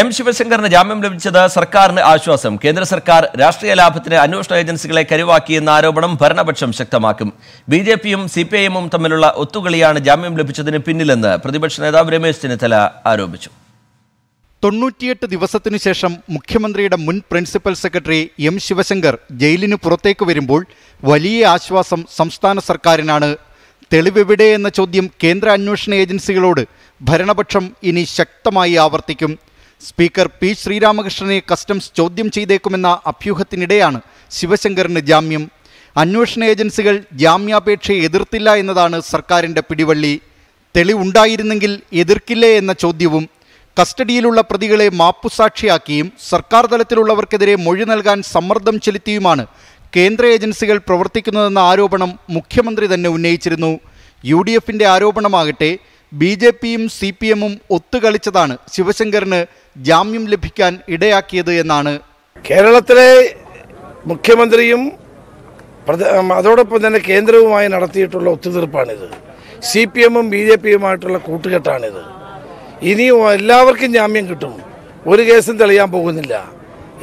M ശിവശങ്കറിന് ജാമ്യം ലഭിച്ചത് സർക്കാരിന് ആശ്വാസം കേന്ദ്ര സർക്കാർ രാഷ്ട്രീയ ലാഭത്തിന് അന്വേഷണ ഏജൻസികളെ കരുവാക്കിയെന്ന ആരോപണം ഭരണപക്ഷം ശക്തമാക്കും ബി ജെ പിയും സി പി ഐഎമ്മും തമ്മിലുള്ള ഒത്തുകളിയാണ് ജാമ്യം ലഭിച്ചതിന് പിന്നിലെന്ന് പ്രതിപക്ഷ നേതാവ് രമേശ് ചെന്നിത്തല ആരോപിച്ചു തൊണ്ണൂറ്റിയെട്ട് ദിവസത്തിനു ശേഷം മുഖ്യമന്ത്രിയുടെ മുൻ പ്രിൻസിപ്പൽ സെക്രട്ടറി എം ശിവശങ്കർ ജയിലിന് പുറത്തേക്ക് വരുമ്പോൾ വലിയ ആശ്വാസം സംസ്ഥാന സർക്കാരിനാണ് തെളിവെവിടെ എന്ന ചോദ്യം കേന്ദ്ര അന്വേഷണ ഏജൻസികളോട് ഭരണപക്ഷം ഇനി ശക്തമായി ആവർത്തിക്കും സ്പീക്കർ പി ശ്രീരാമകൃഷ്ണനെ കസ്റ്റംസ് ചോദ്യം ചെയ്തേക്കുമെന്ന അഭ്യൂഹത്തിനിടെയാണ് ശിവശങ്കറിന് ജാമ്യം അന്വേഷണ ഏജൻസികൾ ജാമ്യാപേക്ഷയെ എതിർത്തില്ല എന്നതാണ് സർക്കാരിൻ്റെ പിടിവള്ളി തെളിവുണ്ടായിരുന്നെങ്കിൽ എതിർക്കില്ലേ എന്ന ചോദ്യവും കസ്റ്റഡിയിലുള്ള പ്രതികളെ മാപ്പുസാക്ഷിയാക്കിയും സർക്കാർ തലത്തിലുള്ളവർക്കെതിരെ മൊഴി നൽകാൻ സമ്മർദ്ദം ചെലുത്തിയുമാണ് കേന്ദ്ര ഏജൻസികൾ പ്രവർത്തിക്കുന്നതെന്ന ആരോപണം മുഖ്യമന്ത്രി തന്നെ ഉന്നയിച്ചിരുന്നു യു ഡി എഫിൻ്റെ ആരോപണമാകട്ടെ ബി ജെ പിയും സി പി എമ്മും ഒത്തുകളിച്ചതാണ് ശിവശങ്കറിന് ജാമ്യം ലഭിക്കാൻ ഇടയാക്കിയത് എന്നാണ് കേരളത്തിലെ മുഖ്യമന്ത്രിയും അതോടൊപ്പം തന്നെ കേന്ദ്രവുമായി നടത്തിയിട്ടുള്ള ഒത്തുതീർപ്പാണിത് സി പി എമ്മും ബി ജെ പിയുമായിട്ടുള്ള കൂട്ടുകെട്ടാണിത് ഇനിയും എല്ലാവർക്കും ജാമ്യം കിട്ടും ഒരു കേസും തെളിയാൻ പോകുന്നില്ല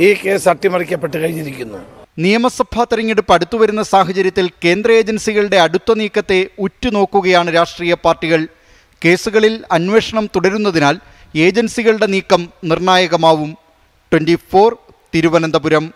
ഈ കേസ് അട്ടിമറിക്കപ്പെട്ട് കഴിഞ്ഞിരിക്കുന്നു നിയമസഭാ തെരഞ്ഞെടുപ്പ് അടുത്തുവരുന്ന സാഹചര്യത്തിൽ കേന്ദ്ര ഏജൻസികളുടെ അടുത്ത നീക്കത്തെ ഉറ്റുനോക്കുകയാണ് രാഷ്ട്രീയ പാർട്ടികൾ കേസുകളിൽ അന്വേഷണം തുടരുന്നതിനാൽ ഏജൻസികളുടെ നീക്കം നിർണായകമാവും ട്വൻറ്റി തിരുവനന്തപുരം